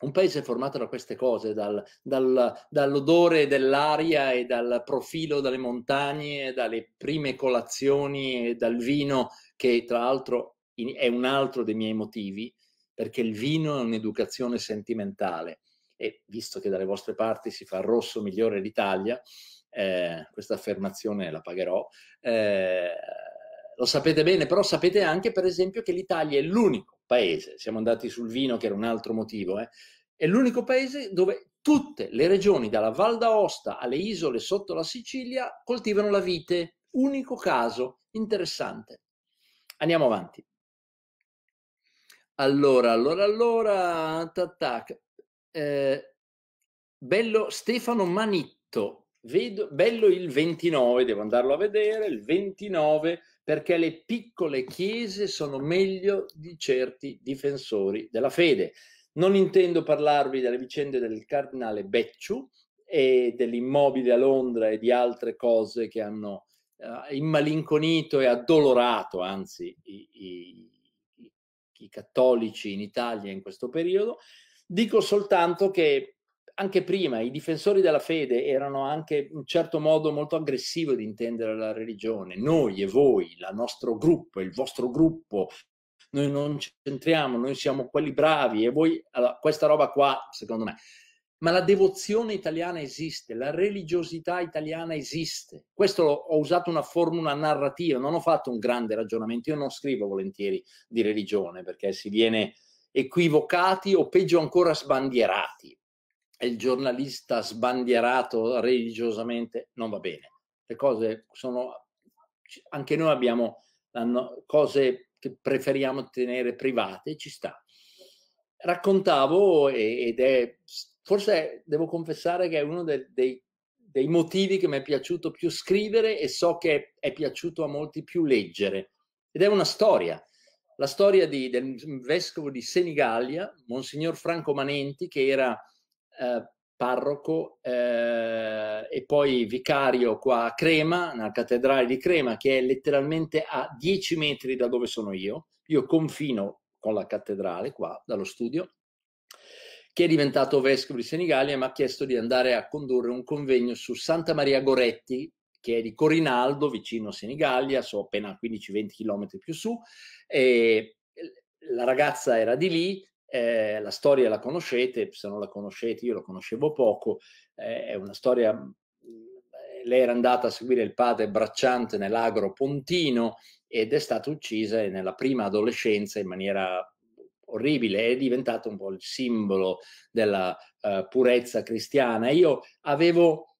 un paese formato da queste cose, dal, dal, dall'odore dell'aria e dal profilo delle montagne, dalle prime colazioni, e dal vino, che tra l'altro è un altro dei miei motivi, perché il vino è un'educazione sentimentale e visto che dalle vostre parti si fa rosso migliore l'Italia, eh, questa affermazione la pagherò, eh, lo sapete bene, però sapete anche per esempio che l'Italia è l'unico paese, siamo andati sul vino che era un altro motivo, eh? è l'unico paese dove tutte le regioni, dalla Val d'Aosta alle isole sotto la Sicilia, coltivano la vite, unico caso interessante. Andiamo avanti. Allora, allora, allora, tac, tac. Eh, bello Stefano Manitto, Vedo, bello il 29, devo andarlo a vedere, il 29 perché le piccole chiese sono meglio di certi difensori della fede. Non intendo parlarvi delle vicende del cardinale Becciu e dell'immobile a Londra e di altre cose che hanno uh, immalinconito e addolorato, anzi, i, i, i cattolici in Italia in questo periodo. Dico soltanto che anche prima i difensori della fede erano anche in un certo modo molto aggressivo di intendere la religione. Noi e voi, il nostro gruppo, il vostro gruppo, noi non c'entriamo, noi siamo quelli bravi e voi, allora, questa roba qua, secondo me. Ma la devozione italiana esiste, la religiosità italiana esiste. Questo ho usato una formula narrativa, non ho fatto un grande ragionamento. Io non scrivo volentieri di religione perché si viene equivocati o peggio ancora sbandierati e il giornalista sbandierato religiosamente non va bene. Le cose sono, anche noi abbiamo cose che preferiamo tenere private, ci sta. Raccontavo ed è, forse devo confessare che è uno dei, dei, dei motivi che mi è piaciuto più scrivere e so che è piaciuto a molti più leggere. Ed è una storia, la storia di, del vescovo di Senigallia, Monsignor Franco Manenti, che era eh, parroco eh, e poi vicario qua a Crema, nella cattedrale di Crema, che è letteralmente a 10 metri da dove sono io. Io confino con la cattedrale qua dallo studio, che è diventato vescovo di Senigallia e mi ha chiesto di andare a condurre un convegno su Santa Maria Goretti, che è di Corinaldo, vicino a Senigallia, so appena 15-20 km più su. E la ragazza era di lì, eh, la storia la conoscete, se non la conoscete io la conoscevo poco, eh, è una storia, mm, eh, lei era andata a seguire il padre bracciante nell'agro pontino ed è stata uccisa nella prima adolescenza in maniera orribile, è diventato un po' il simbolo della uh, purezza cristiana. Io avevo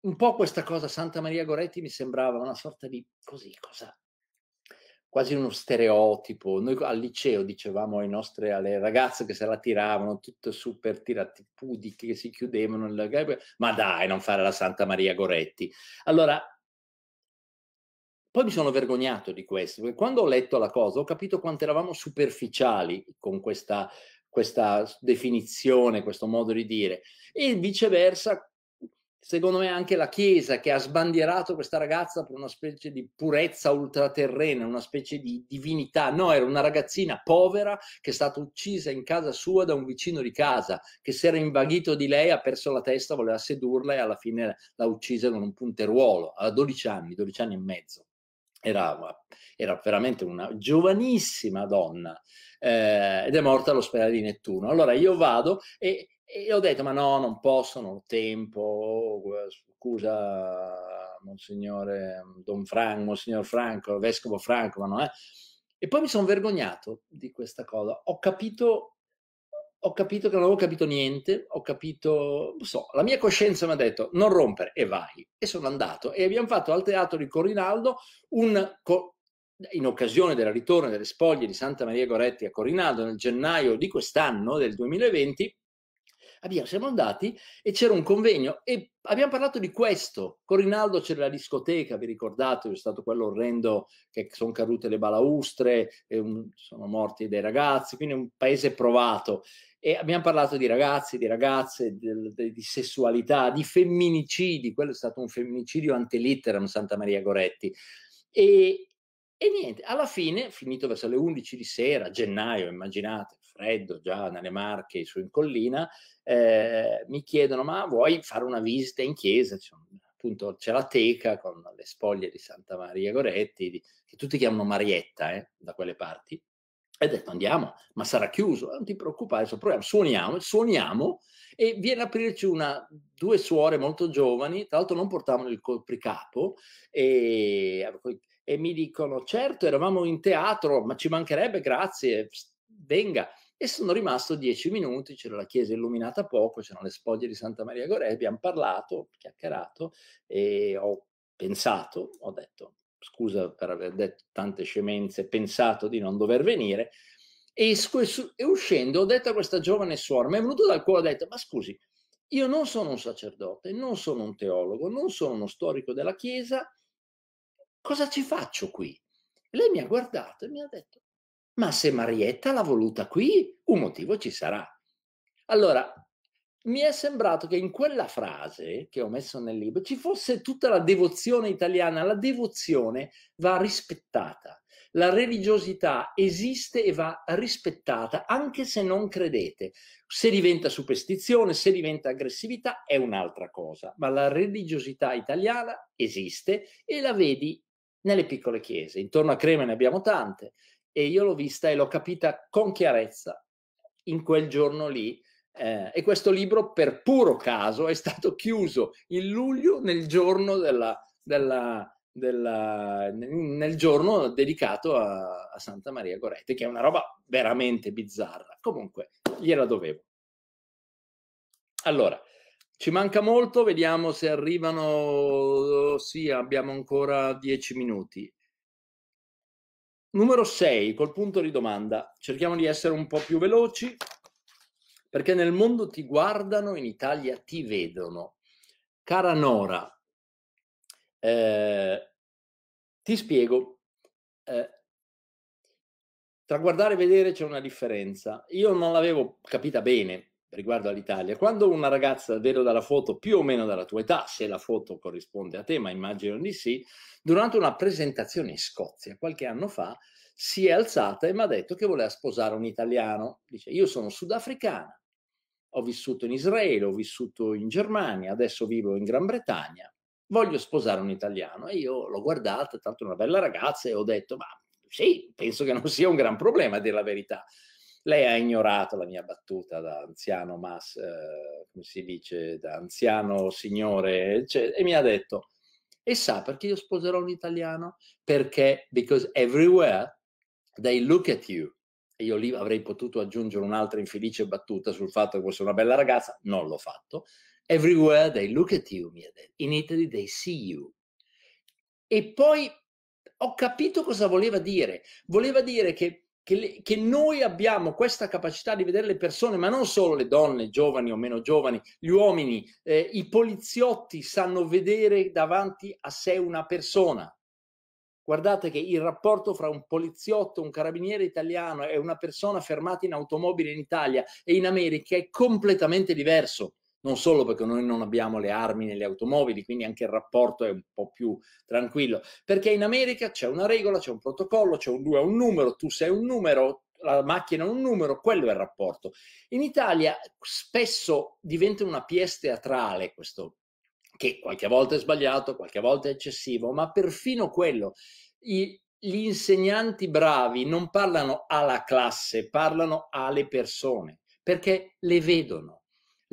un po' questa cosa, Santa Maria Goretti mi sembrava una sorta di così, cosa quasi uno stereotipo. Noi al liceo dicevamo nostri, alle ragazze che se la tiravano, tutte super tirati pudiche, che si chiudevano, ma dai, non fare la Santa Maria Goretti. Allora, poi mi sono vergognato di questo, perché quando ho letto la cosa ho capito quanto eravamo superficiali con questa, questa definizione, questo modo di dire, e viceversa secondo me anche la Chiesa che ha sbandierato questa ragazza per una specie di purezza ultraterrena, una specie di divinità. No, era una ragazzina povera che è stata uccisa in casa sua da un vicino di casa che si era invaghito di lei, ha perso la testa, voleva sedurla e alla fine l'ha uccisa con un punteruolo a 12 anni, 12 anni e mezzo. Era, era veramente una giovanissima donna eh, ed è morta all'ospedale di Nettuno. Allora io vado e e ho detto, ma no, non posso, non ho tempo, scusa, monsignore Don Franco, monsignor Franco, vescovo Franco, ma no, eh". E poi mi sono vergognato di questa cosa. Ho capito, ho capito che non avevo capito niente, ho capito, non so, la mia coscienza mi ha detto non rompere e vai. E sono andato e abbiamo fatto al teatro di Corinaldo un, in occasione del ritorno delle spoglie di Santa Maria Goretti a Corinaldo nel gennaio di quest'anno, del 2020, Abbiamo, siamo andati e c'era un convegno e abbiamo parlato di questo. Con Rinaldo c'era la discoteca, vi ricordate? C'è stato quello orrendo che sono cadute le balaustre, un, sono morti dei ragazzi, quindi un paese provato. E abbiamo parlato di ragazzi, di ragazze, di, di, di sessualità, di femminicidi. Quello è stato un femminicidio antelitteram Santa Maria Goretti. E, e niente, alla fine, finito verso le 11 di sera, gennaio, immaginate, freddo già nelle Marche, su in collina, eh, mi chiedono ma vuoi fare una visita in chiesa? C'è, appunto c'è la teca con le spoglie di Santa Maria Goretti, di, che tutti chiamano Marietta eh, da quelle parti. E ho detto andiamo, ma sarà chiuso, eh, non ti preoccupare, adesso proviamo, suoniamo, suoniamo e viene a aprirci una, due suore molto giovani, tra l'altro non portavano il copricapo e, e mi dicono certo eravamo in teatro, ma ci mancherebbe, grazie, venga. E sono rimasto dieci minuti, c'era la chiesa illuminata poco, c'erano le spoglie di Santa Maria Gore, abbiamo parlato, chiacchierato e ho pensato, ho detto scusa per aver detto tante scemenze, pensato di non dover venire, esco e, su- e uscendo ho detto a questa giovane suora, mi è venuto dal cuore, ho detto ma scusi, io non sono un sacerdote, non sono un teologo, non sono uno storico della Chiesa, cosa ci faccio qui? lei mi ha guardato e mi ha detto, ma se Marietta l'ha voluta qui, un motivo ci sarà. Allora, mi è sembrato che in quella frase che ho messo nel libro ci fosse tutta la devozione italiana, la devozione va rispettata, la religiosità esiste e va rispettata anche se non credete. Se diventa superstizione, se diventa aggressività è un'altra cosa, ma la religiosità italiana esiste e la vedi nelle piccole chiese. Intorno a Crema ne abbiamo tante, e io l'ho vista e l'ho capita con chiarezza in quel giorno lì. Eh, e questo libro, per puro caso, è stato chiuso in luglio nel giorno, della, della, della, nel giorno dedicato a, a Santa Maria Goretti, che è una roba veramente bizzarra. Comunque, gliela dovevo. Allora, ci manca molto, vediamo se arrivano. Sì, abbiamo ancora dieci minuti. Numero 6, col punto di domanda. Cerchiamo di essere un po' più veloci perché nel mondo ti guardano, in Italia ti vedono. Cara Nora, eh, ti spiego. Eh, tra guardare e vedere c'è una differenza. Io non l'avevo capita bene riguardo all'Italia, quando una ragazza, vedo dalla foto più o meno dalla tua età, se la foto corrisponde a te, ma immagino di sì, durante una presentazione in Scozia qualche anno fa si è alzata e mi ha detto che voleva sposare un italiano. Dice, io sono sudafricana, ho vissuto in Israele, ho vissuto in Germania, adesso vivo in Gran Bretagna, voglio sposare un italiano. E io l'ho guardata, tanto una bella ragazza, e ho detto, ma sì, penso che non sia un gran problema, a dire la verità. Lei ha ignorato la mia battuta da anziano, mas, eh, come si dice, da anziano signore, cioè, e mi ha detto, e sa perché io sposerò un italiano? Perché, because everywhere they look at you. E io lì avrei potuto aggiungere un'altra infelice battuta sul fatto che fosse una bella ragazza, non l'ho fatto. Everywhere they look at you, mi ha detto. In Italy they see you. E poi ho capito cosa voleva dire. Voleva dire che che, le, che, noi abbiamo questa capacità di vedere le persone, ma non solo le donne, giovani o meno giovani, gli uomini, eh, i poliziotti sanno vedere davanti a sé una persona. Guardate che il rapporto fra un poliziotto, un carabiniere italiano e una persona fermata in automobile in Italia e in America è completamente diverso non solo perché noi non abbiamo le armi nelle automobili, quindi anche il rapporto è un po' più tranquillo, perché in America c'è una regola, c'è un protocollo, c'è un 2 a un numero, tu sei un numero, la macchina è un numero, quello è il rapporto. In Italia spesso diventa una pièce teatrale questo che qualche volta è sbagliato, qualche volta è eccessivo, ma perfino quello, i, gli insegnanti bravi non parlano alla classe, parlano alle persone, perché le vedono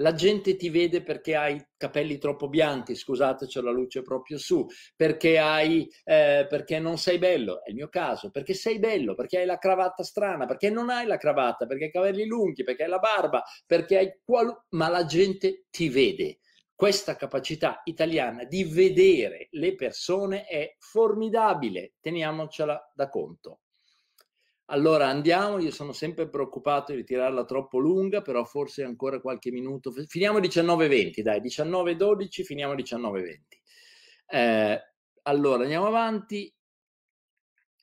la gente ti vede perché hai capelli troppo bianchi, scusate c'è la luce proprio su, perché, hai, eh, perché non sei bello, è il mio caso, perché sei bello, perché hai la cravatta strana, perché non hai la cravatta, perché hai i capelli lunghi, perché hai la barba, perché hai qualunque... ma la gente ti vede. Questa capacità italiana di vedere le persone è formidabile, teniamocela da conto. Allora andiamo, io sono sempre preoccupato di tirarla troppo lunga, però forse ancora qualche minuto. Finiamo 19.20, dai, 19.12, finiamo 19.20. Eh, allora andiamo avanti.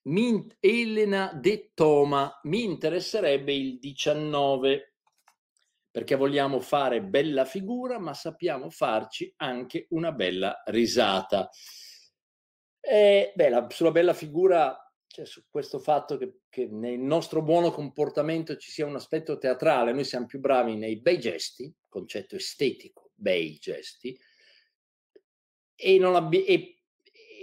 Mi, Elena De Toma, mi interesserebbe il 19, perché vogliamo fare bella figura, ma sappiamo farci anche una bella risata. Eh, beh, la, sulla bella figura cioè, su questo fatto che, che, nel nostro buono comportamento ci sia un aspetto teatrale, noi siamo più bravi nei bei gesti, concetto estetico, bei gesti, e, abbi- e,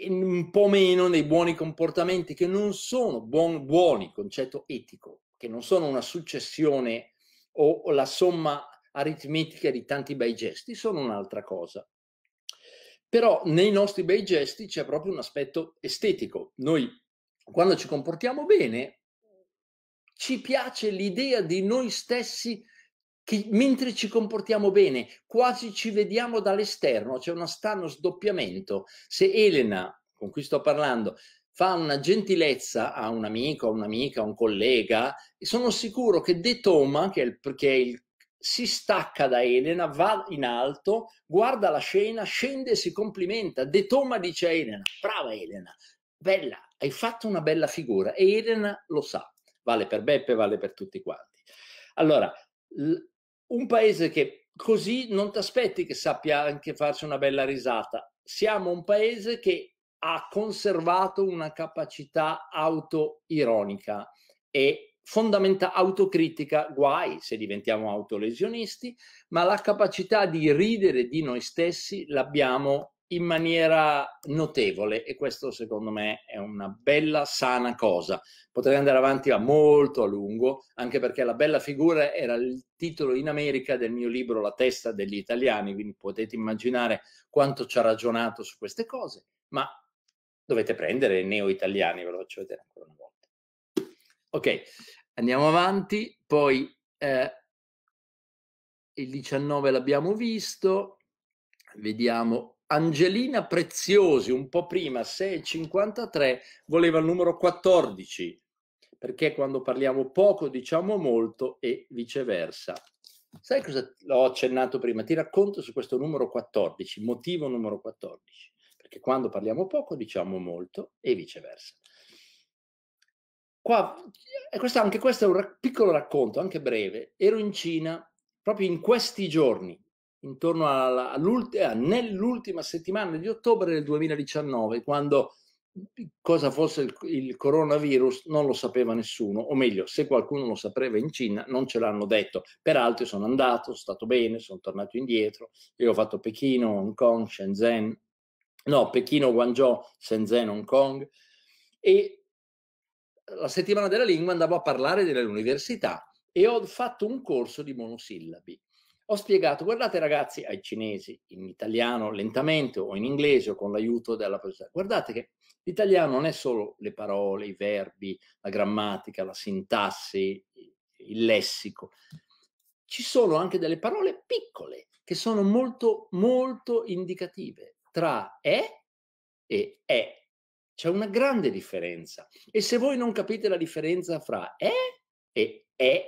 e un po' meno nei buoni comportamenti che non sono buon, buoni, concetto etico, che non sono una successione o, o la somma aritmetica di tanti bei gesti, sono un'altra cosa però nei nostri bei gesti c'è proprio un aspetto estetico. Noi quando ci comportiamo bene, ci piace l'idea di noi stessi che mentre ci comportiamo bene, quasi ci vediamo dall'esterno, c'è uno strano sdoppiamento. Se Elena, con cui sto parlando, fa una gentilezza a un amico, a un'amica, a un collega, sono sicuro che De Toma, che è il, che è il si stacca da Elena, va in alto, guarda la scena, scende e si complimenta. De Toma dice a Elena, brava Elena, bella, hai fatto una bella figura e Elena lo sa, vale per Beppe, vale per tutti quanti. Allora, un paese che così non ti aspetti che sappia anche farsi una bella risata, siamo un paese che ha conservato una capacità autoironica e fondamentale autocritica, guai se diventiamo autolesionisti, ma la capacità di ridere di noi stessi l'abbiamo in maniera notevole e questo secondo me è una bella sana cosa. Potrei andare avanti a molto a lungo, anche perché la bella figura era il titolo in America del mio libro La testa degli italiani, quindi potete immaginare quanto ci ha ragionato su queste cose, ma dovete prendere i neo italiani, ve lo faccio vedere ancora una volta. Ok, andiamo avanti, poi eh, il 19 l'abbiamo visto, vediamo Angelina Preziosi, un po' prima, 6,53, voleva il numero 14, perché quando parliamo poco diciamo molto e viceversa. Sai cosa l'ho accennato prima? Ti racconto su questo numero 14, motivo numero 14, perché quando parliamo poco diciamo molto e viceversa. Qua, questo, anche questo è un rac- piccolo racconto, anche breve. Ero in Cina proprio in questi giorni, intorno all'ultima, eh, nell'ultima settimana di ottobre del 2019, quando cosa fosse il, il, coronavirus non lo sapeva nessuno, o meglio, se qualcuno lo sapeva in Cina non ce l'hanno detto. Peraltro sono andato, sono stato bene, sono tornato indietro, io ho fatto Pechino, Hong Kong, Shenzhen, no, Pechino, Guangzhou, Shenzhen, Hong Kong e la settimana della lingua andavo a parlare delle università e ho fatto un corso di monosillabi ho spiegato, guardate ragazzi, ai cinesi, in italiano lentamente o in inglese o con l'aiuto della professoressa, guardate che l'italiano non è solo le parole, i verbi, la grammatica, la sintassi, il lessico. Ci sono anche delle parole piccole che sono molto, molto indicative. Tra è e è c'è una grande differenza. E se voi non capite la differenza fra è e è,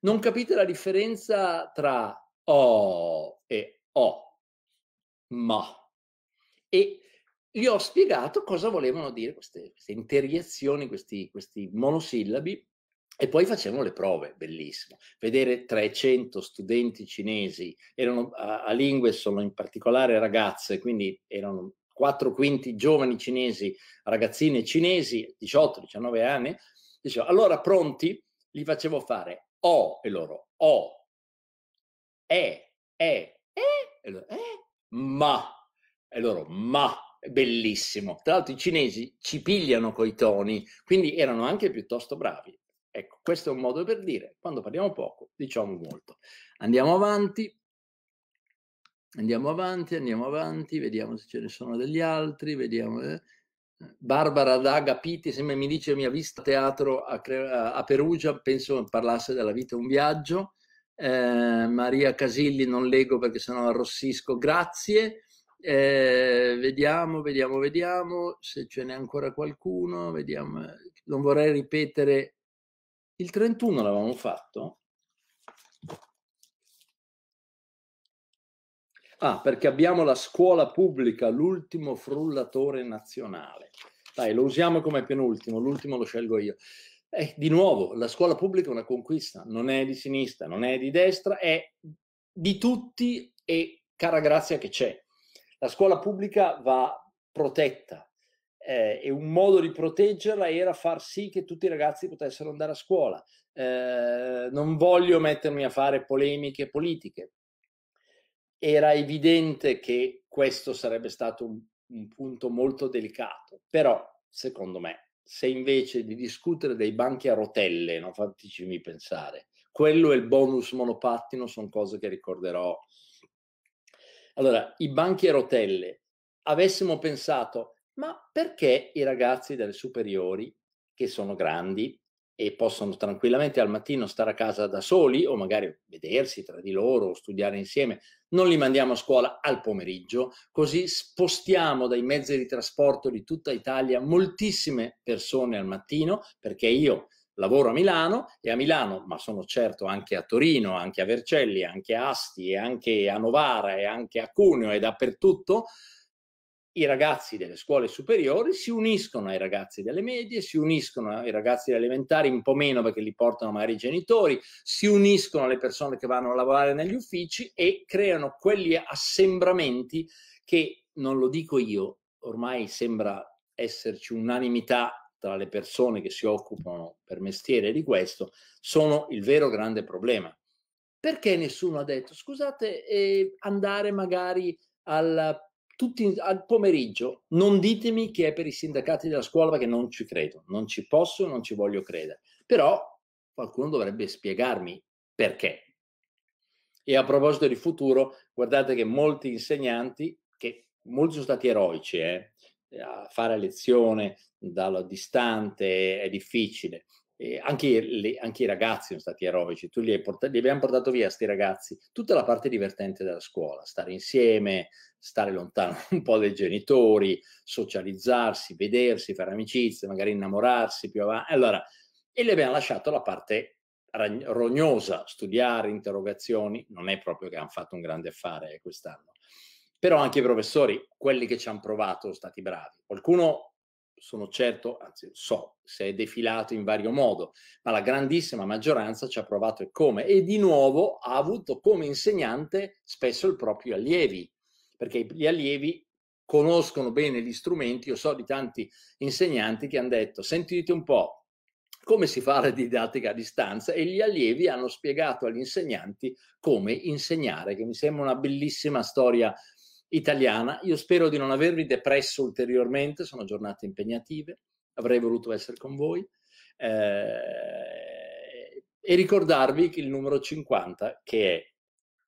non capite la differenza tra o oh, e o, oh, ma. E gli ho spiegato cosa volevano dire queste, queste interiezioni, questi, questi monosillabi e poi facevano le prove, bellissimo. Vedere 300 studenti cinesi, erano a, a lingue, sono in particolare ragazze, quindi erano 4 quinti giovani cinesi, ragazzine cinesi, 18-19 anni, dicevo, allora pronti? Li facevo fare O oh", e loro O, è, è, è, allora, è, ma, e loro ma, bellissimo. Tra l'altro i cinesi ci pigliano coi toni, quindi erano anche piuttosto bravi. Ecco, questo è un modo per dire, quando parliamo poco, diciamo molto. Andiamo avanti, andiamo avanti, andiamo avanti, vediamo se ce ne sono degli altri, vediamo... Eh. Barbara Daga Pitti, se mi dice mi ha visto a teatro a, a Perugia, penso parlasse della vita un viaggio. Eh, Maria Casilli non leggo perché sennò arrossisco, grazie. Eh, vediamo, vediamo, vediamo se ce n'è ancora qualcuno. Vediamo. Eh, non vorrei ripetere. Il 31 l'avevamo fatto? Ah, perché abbiamo la scuola pubblica, l'ultimo frullatore nazionale. Dai, lo usiamo come penultimo, l'ultimo lo scelgo io. Eh, di nuovo, la scuola pubblica è una conquista, non è di sinistra, non è di destra, è di tutti e cara grazia che c'è. La scuola pubblica va protetta eh, e un modo di proteggerla era far sì che tutti i ragazzi potessero andare a scuola. Eh, non voglio mettermi a fare polemiche politiche. Era evidente che questo sarebbe stato un, un punto molto delicato, però secondo me se invece di discutere dei banchi a rotelle, no? fatticimi pensare, quello e il bonus monopattino sono cose che ricorderò. Allora, i banchi a rotelle, avessimo pensato, ma perché i ragazzi delle superiori, che sono grandi, e possono tranquillamente al mattino stare a casa da soli o magari vedersi tra di loro o studiare insieme. Non li mandiamo a scuola al pomeriggio, così spostiamo dai mezzi di trasporto di tutta Italia moltissime persone al mattino, perché io lavoro a Milano e a Milano, ma sono certo anche a Torino, anche a Vercelli, anche a Asti, anche a Novara e anche a Cuneo e dappertutto, i ragazzi delle scuole superiori si uniscono ai ragazzi delle medie, si uniscono ai ragazzi elementari, un po' meno perché li portano magari i genitori, si uniscono alle persone che vanno a lavorare negli uffici e creano quegli assembramenti che, non lo dico io, ormai sembra esserci unanimità tra le persone che si occupano per mestiere di questo, sono il vero grande problema. Perché nessuno ha detto, scusate, eh, andare magari al tutti al pomeriggio, non ditemi che è per i sindacati della scuola perché non ci credo, non ci posso, non ci voglio credere. Però qualcuno dovrebbe spiegarmi perché. E a proposito di futuro, guardate che molti insegnanti, che molti sono stati eroici, eh, a fare lezione dalla distante è difficile, eh, anche, le, anche, i ragazzi sono stati eroici, tu li, hai portati, li abbiamo portato via, sti ragazzi, tutta la parte divertente della scuola, stare insieme, stare lontano un po' dai genitori, socializzarsi, vedersi, fare amicizie, magari innamorarsi più avanti. Allora, e le abbiamo lasciato la parte rognosa, studiare, interrogazioni, non è proprio che hanno fatto un grande affare quest'anno. Però anche i professori, quelli che ci hanno provato, sono stati bravi. Qualcuno sono certo, anzi so, se è defilato in vario modo, ma la grandissima maggioranza ci ha provato e come. E di nuovo ha avuto come insegnante spesso il proprio allievi, perché gli allievi conoscono bene gli strumenti. Io so di tanti insegnanti che hanno detto, sentite un po' come si fa la didattica a distanza e gli allievi hanno spiegato agli insegnanti come insegnare, che mi sembra una bellissima storia italiana. Io spero di non avervi depresso ulteriormente, sono giornate impegnative, avrei voluto essere con voi. Eh, e ricordarvi che il numero 50 che è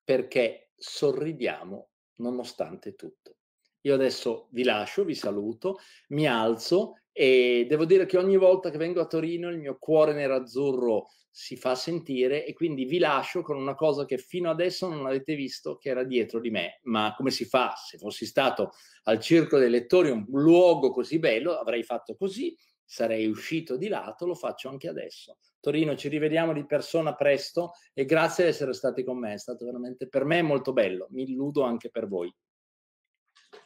perché sorridiamo nonostante tutto. Io adesso vi lascio, vi saluto, mi alzo e devo dire che ogni volta che vengo a Torino il mio cuore nerazzurro si fa sentire e quindi vi lascio con una cosa che fino adesso non avete visto che era dietro di me, ma come si fa se fossi stato al Circo dei Lettori, un luogo così bello, avrei fatto così, sarei uscito di lato, lo faccio anche adesso. Torino, ci rivediamo di persona presto e grazie di essere stati con me, è stato veramente per me molto bello, mi illudo anche per voi.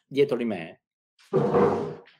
Dietro di me. Eh.